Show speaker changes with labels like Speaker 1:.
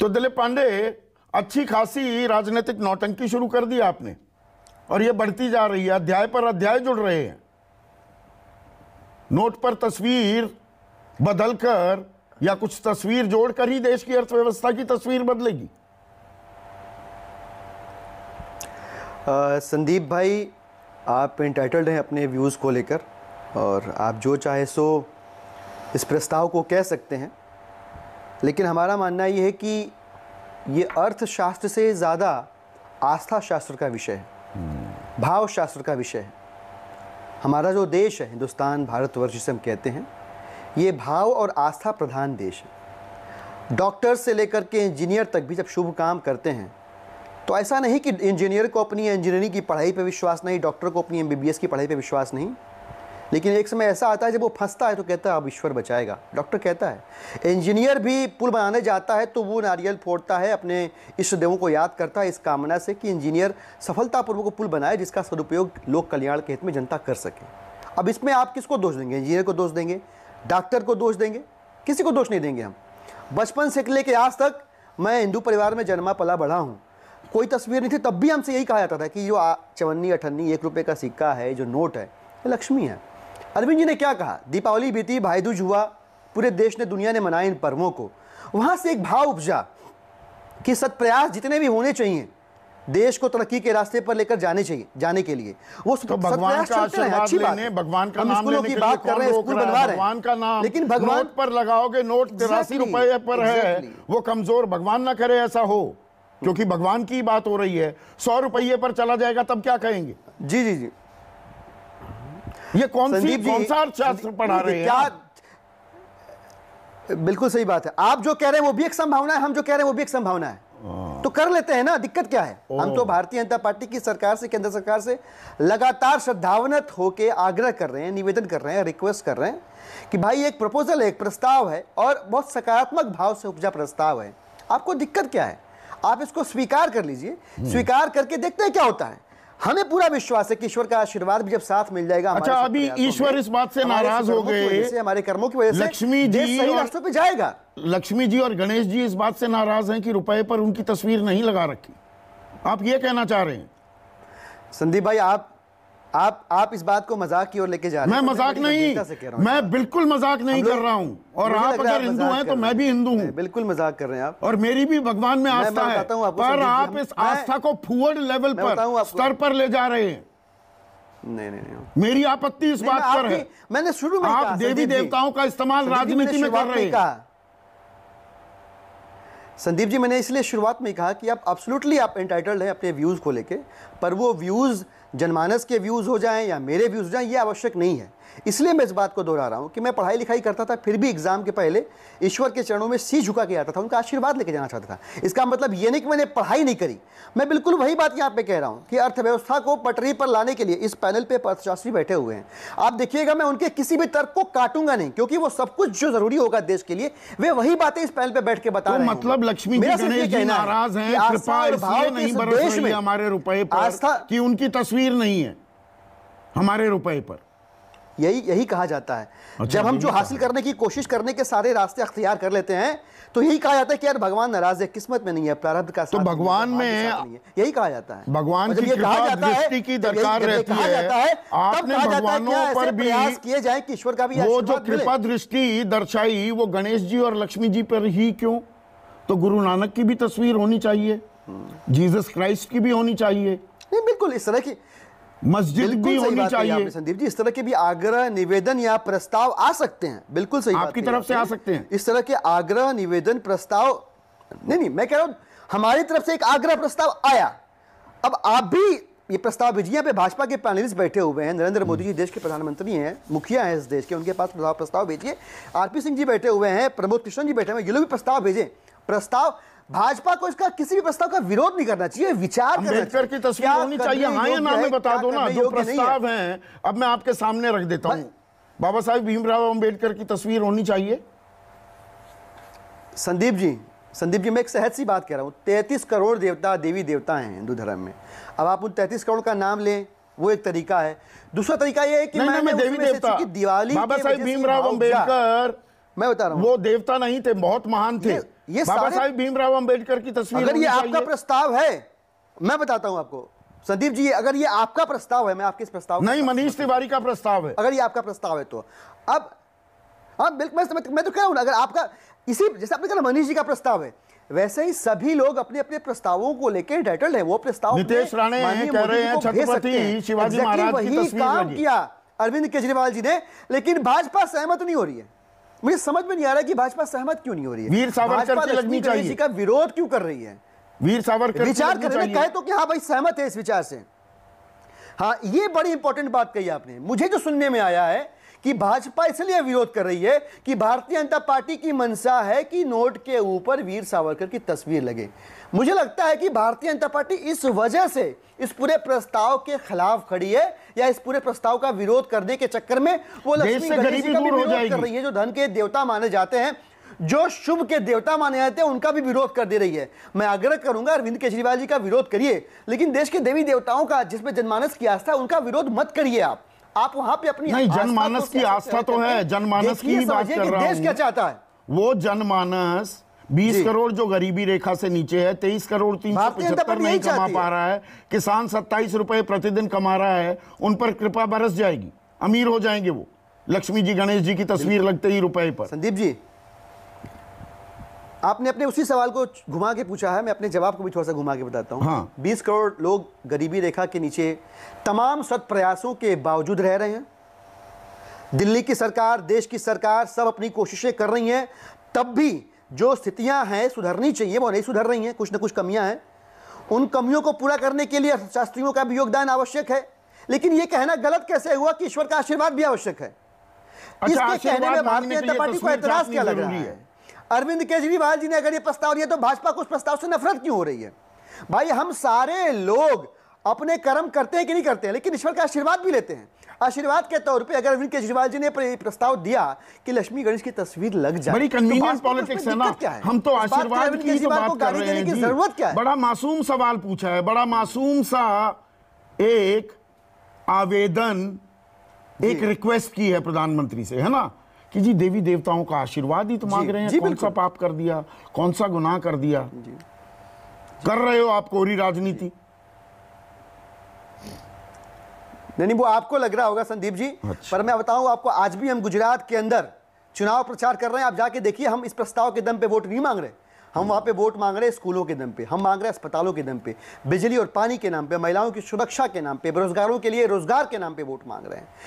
Speaker 1: तो दिलीप पांडे अच्छी खासी राजनीतिक नौटंकी शुरू कर दी आपने और ये बढ़ती जा रही है अध्याय पर अध्याय जुड़ रहे हैं नोट पर तस्वीर बदलकर या कुछ तस्वीर जोड़कर ही देश की अर्थव्यवस्था की तस्वीर बदलेगी
Speaker 2: संदीप भाई आप इंटाइटल्ड हैं अपने व्यूज़ को लेकर और आप जो चाहे सो इस प्रस्ताव को कह सकते हैं लेकिन हमारा मानना ये है कि ये अर्थशास्त्र से ज़्यादा आस्था शास्त्र का विषय है भाव शास्त्र का विषय है हमारा जो देश है हिंदुस्तान भारतवर्ष जिसे हम कहते हैं ये भाव और आस्था प्रधान देश है डॉक्टर्स से लेकर के इंजीनियर तक भी जब शुभ काम करते हैं तो ऐसा नहीं कि इंजीनियर को अपनी इंजीनियरिंग की पढ़ाई पर विश्वास नहीं डॉक्टर को अपनी एम की पढ़ाई पर विश्वास नहीं लेकिन एक समय ऐसा आता है जब वो फंसता है तो कहता है अब ईश्वर बचाएगा डॉक्टर कहता है इंजीनियर भी पुल बनाने जाता है तो वो नारियल फोड़ता है अपने इष्ट देवों को याद करता है इस कामना से कि इंजीनियर सफलतापूर्वक वो पुल बनाए जिसका सदुपयोग लोक कल्याण के हित में जनता कर सके अब इसमें आप किसको दोष देंगे इंजीनियर को दोष देंगे डॉक्टर को दोष देंगे किसी को दोष नहीं देंगे हम बचपन से लेके आज तक मैं हिंदू परिवार में जन्मा पला बढ़ा हूँ कोई तस्वीर नहीं थी तब भी हमसे यही कहा जाता था कि जो चवन्नी अठन्नी एक रुपये का सिक्का है जो नोट है ये लक्ष्मी है अरविंद जी ने क्या कहा दीपावली बीती भाई दूज हुआ पूरे देश ने दुनिया ने मनाया इन पर्वों को वहां से एक भाव उपजा कि सत्प्रयास जितने भी होने चाहिए देश को तरक्की के रास्ते पर लेकर जाने चाहिए जाने के लिए वो तो भगवान का आशीर्वाद लेने भगवान का नाम लेने की बात कर रहे हैं स्कूल बनवा रहे भगवान का नाम लेकिन भगवान
Speaker 1: पर लगाओगे नोट तिरासी रुपए पर है वो कमजोर भगवान ना करे ऐसा हो क्योंकि भगवान की बात हो रही है सौ रुपये पर चला जाएगा तब क्या कहेंगे जी जी जी ये कौन सी कौन सा अर्थशास्त्र पढ़ा रहे हैं क्या
Speaker 2: बिल्कुल सही बात है आप जो कह रहे हैं वो भी एक संभावना है हम जो कह रहे हैं वो भी एक संभावना है हाँ। तो कर लेते हैं ना दिक्कत क्या है हम तो भारतीय जनता पार्टी की सरकार से केंद्र सरकार से लगातार श्रद्धावनत होकर आग्रह कर रहे हैं निवेदन कर रहे हैं रिक्वेस्ट कर रहे हैं कि भाई एक प्रपोजल है एक प्रस्ताव है और बहुत सकारात्मक भाव से उपजा प्रस्ताव है आपको दिक्कत क्या है आप इसको स्वीकार कर लीजिए हम्म। स्वीकार करके देखते हैं क्या होता है हमें पूरा विश्वास है कि ईश्वर का आशीर्वाद भी जब साथ मिल जाएगा अच्छा अभी ईश्वर इस बात से नाराज हो गए हमारे कर्मों की वजह से लक्ष्मी जी सही रास्तों
Speaker 1: पे जाएगा लक्ष्मी जी और गणेश जी इस बात से नाराज हैं कि रुपए पर उनकी तस्वीर नहीं लगा रखी आप ये कहना चाह रहे हैं संदीप भाई आप आप आप इस बात को
Speaker 2: मजाक की ओर लेके जा रहे हैं मैं मजाक नहीं मैं
Speaker 1: बिल्कुल मजाक नहीं कर रहा हूं और आप अगर हिंदू हैं तो मैं भी हिंदू हूं बिल्कुल मजाक कर रहे हैं आप और मेरी भी भगवान में आस्था है पर आप इस आस्था को फूअर्ड लेवल पर स्तर पर ले जा रहे हैं नहीं नहीं नहीं मेरी आपत्ति इस बात पर है मैंने शुरू में आप देवी देवताओं का इस्तेमाल राजनीति में कर रहे हैं
Speaker 2: संदीप जी मैंने इसलिए शुरुआत में कहा कि आप एब्सोल्युटली आप एंटाइटल्ड हैं अपने व्यूज़ को लेके पर वो व्यूज़ जनमानस के व्यूज़ हो जाएं या मेरे व्यूज़ हो जाएँ ये आवश्यक नहीं है इसलिए मैं इस बात को दोहरा रहा हूँ कि मैं पढ़ाई लिखाई करता था फिर भी एग्ज़ाम के पहले ईश्वर के चरणों में सी झुका के आता था उनका आशीर्वाद लेके जाना चाहता था इसका मतलब ये नहीं कि मैंने पढ़ाई नहीं करी मैं बिल्कुल वही बात यहाँ पे कह रहा हूँ कि अर्थव्यवस्था को पटरी पर लाने के लिए इस पैनल पर अर्थशास्त्री बैठे हुए हैं आप देखिएगा मैं उनके किसी भी तर्क को काटूंगा नहीं क्योंकि वो सब कुछ जो जरूरी होगा देश के लिए
Speaker 1: वे वही बातें इस पैनल पर बैठ के बता तो रहे हैं मतलब लक्ष्मी नाराज हैं हमारे रुपए पर कि उनकी तस्वीर नहीं है हमारे रुपए पर यही यही कहा जाता है अच्छा, जब हम जो हासिल
Speaker 2: करने की कोशिश करने के सारे रास्ते अख्तियार कर लेते हैं तो यही कहा जाता है कि यार भगवान नाराज है किस्मत में नहीं है प्रारब्ध का तो भगवान में
Speaker 1: यही कहा जाता है भगवान की कहा जाता है की दरकार रहती है आपने भगवानों पर भी किए जाए कि ईश्वर का भी वो जो कृपा दृष्टि दर्शाई वो गणेश जी और लक्ष्मी जी पर ही क्यों तो गुरु नानक की भी तस्वीर होनी चाहिए हम्म। जीसस क्राइस्ट की भी होनी चाहिए नहीं बिल्कुल इस तरह की मस्जिद भी होनी चाहिए संदीप
Speaker 2: जी इस तरह के भी आग्रह निवेदन या प्रस्ताव आ सकते हैं बिल्कुल सही आपकी तरफ से आ सकते हैं इस तरह के आग्रह निवेदन प्रस्ताव नहीं नहीं मैं कह रहा हूं हमारी तरफ से एक आग्रह प्रस्ताव आया अब आप भी ये प्रस्ताव भेजिए पे भाजपा के पैनलिस्ट बैठे हुए हैं नरेंद्र मोदी जी देश के प्रधानमंत्री हैं मुखिया हैं इस देश के उनके पास प्रस्ताव भेजिए आरपी सिंह जी बैठे हुए हैं प्रमोद कृष्ण जी बैठे हुए हैं ये लोग भी प्रस्ताव भेजें प्रस्ताव भाजपा को इसका किसी भी प्रस्ताव का विरोध नहीं करना चाहिए
Speaker 1: विचार अम्बेडकर की तस्वीर होनी चाहिए हाँ या ना में बता दो ना जो प्रस्ताव है अब मैं आपके सामने रख देता हूँ बाबा साहेब भीमराव अम्बेडकर की तस्वीर होनी चाहिए संदीप जी संदीप जी मैं एक सहज सी बात कह रहा हूँ तैतीस करोड़ देवता देवी
Speaker 2: देवता हैं हिंदू धर्म में अब आप उन तैतीस करोड़ का नाम लें वो एक तरीका है दूसरा तरीका ये है कि नहीं, मैं, नहीं, मैं देवी देवता दिवाली बाबा साहेब भीमराव अम्बेडकर
Speaker 1: मैं बता रहा हूँ वो देवता नहीं थे बहुत महान थे ये बाबा साहब भीमराव अंबेडकर की तस्वीर अगर ये आपका प्रस्ताव है
Speaker 2: मैं बताता हूँ आपको संदीप जी अगर ये आपका प्रस्ताव है मैं आपके इस प्रस्ताव नहीं मनीष तिवारी का प्रस्ताव है अगर ये आपका प्रस्ताव है तो अब हाँ बिल्कुल मैं, मैं तो कह रहा हूँ अगर आपका इसी जैसे आपने कहा मनीष जी का प्रस्ताव है वैसे ही सभी लोग अपने अपने प्रस्तावों को लेकर डटल है वो प्रस्ताव नितेश राणे कह रहे हैं छत्रपति शिवाजी महाराज की तस्वीर काम किया अरविंद केजरीवाल जी ने लेकिन भाजपा सहमत नहीं हो रही है मुझे समझ में नहीं आ रहा कि भाजपा सहमत क्यों नहीं हो रही है वीर सावरकर लगनी चाहिए का विरोध क्यों कर रही है
Speaker 1: वीर सावरकर विचार कर रहे कहे
Speaker 2: तो कि हाँ भाई सहमत है इस विचार से हाँ ये बड़ी इंपॉर्टेंट बात कही आपने मुझे जो सुनने में आया है कि भाजपा इसलिए विरोध कर रही है कि भारतीय जनता पार्टी की मंशा है कि नोट के ऊपर वीर सावरकर की तस्वीर लगे मुझे लगता है कि भारतीय जनता पार्टी इस वजह से इस पूरे प्रस्ताव के खिलाफ खड़ी है या इस पूरे प्रस्ताव का विरोध करने के चक्कर में वो लक्ष्मी का भी विरोध कर रही है जो धन के देवता माने जाते हैं जो शुभ के देवता माने जाते हैं उनका भी विरोध कर दे रही है मैं आग्रह करूंगा अरविंद केजरीवाल जी का विरोध करिए लेकिन देश के देवी देवताओं का जिसमें जनमानस की आस्था उनका विरोध मत करिए आप आप वहां पे अपनी नहीं जनमानस की आस्था तो है जनमानस की बात कर रहा देश क्या
Speaker 1: चाहता है वो जनमानस 20 करोड़ जो गरीबी रेखा से नीचे है 23 करोड़ तीन सौ पचहत्तर नहीं कमा पा रहा है किसान सत्ताईस रुपए प्रतिदिन कमा रहा है उन पर कृपा बरस जाएगी अमीर हो जाएंगे वो लक्ष्मी जी गणेश जी की तस्वीर लगते ही रुपए पर संदीप जी आपने अपने उसी सवाल को घुमा के पूछा है मैं अपने जवाब को भी थोड़ा सा घुमा के बताता हूँ
Speaker 2: हाँ। बीस करोड़ लोग गरीबी रेखा के नीचे तमाम सत प्रयासों के बावजूद रह रहे हैं दिल्ली की सरकार देश की सरकार सब अपनी कोशिशें कर रही हैं तब भी जो स्थितियां हैं सुधरनी चाहिए वो नहीं सुधर रही हैं कुछ ना कुछ कमियां हैं उन कमियों को पूरा करने के लिए अर्थशास्त्रियों का भी योगदान आवश्यक है लेकिन ये कहना गलत कैसे हुआ कि ईश्वर का आशीर्वाद भी आवश्यक है अच्छा, इसके कहने में भारतीय जनता पार्टी को एतराज क्या लग रहा है अरविंद केजरीवाल जी ने अगर ये प्रस्ताव दिया तो भाजपा को उस प्रस्ताव से नफरत क्यों हो रही है भाई हम सारे लोग अपने कर्म करते हैं कि नहीं करते हैं लेकिन ईश्वर का आशीर्वाद भी लेते हैं आशीर्वाद के तौर पे अगर अरविंद केजरीवाल जी ने प्रस्ताव दिया कि लक्ष्मी गणेश की तस्वीर लग जाए बड़ी तो कन्वीनियंट पॉलिटिक्स है ना क्या है हम तो आशीर्वाद की तो बात कर रहे की जरूरत क्या है
Speaker 1: बड़ा मासूम सवाल पूछा है बड़ा मासूम सा एक आवेदन एक रिक्वेस्ट की है प्रधानमंत्री से है ना कि जी देवी देवताओं का आशीर्वाद ही तो मांग रहे हैं कौन सा पाप कर दिया कौन सा गुनाह कर दिया कर रहे हो आप कोरी राजनीति नहीं वो आपको लग रहा होगा संदीप
Speaker 2: जी अच्छा। पर मैं बताऊं आपको आज भी हम गुजरात के अंदर चुनाव प्रचार कर रहे हैं आप जाके देखिए हम इस प्रस्ताव के दम पे वोट नहीं मांग रहे हम वहाँ पे वोट मांग रहे हैं स्कूलों के दम पे हम मांग रहे हैं अस्पतालों के दम पे बिजली और पानी के नाम पे महिलाओं की सुरक्षा के नाम पे बेरोजगारों के लिए रोजगार के नाम पे वोट मांग रहे हैं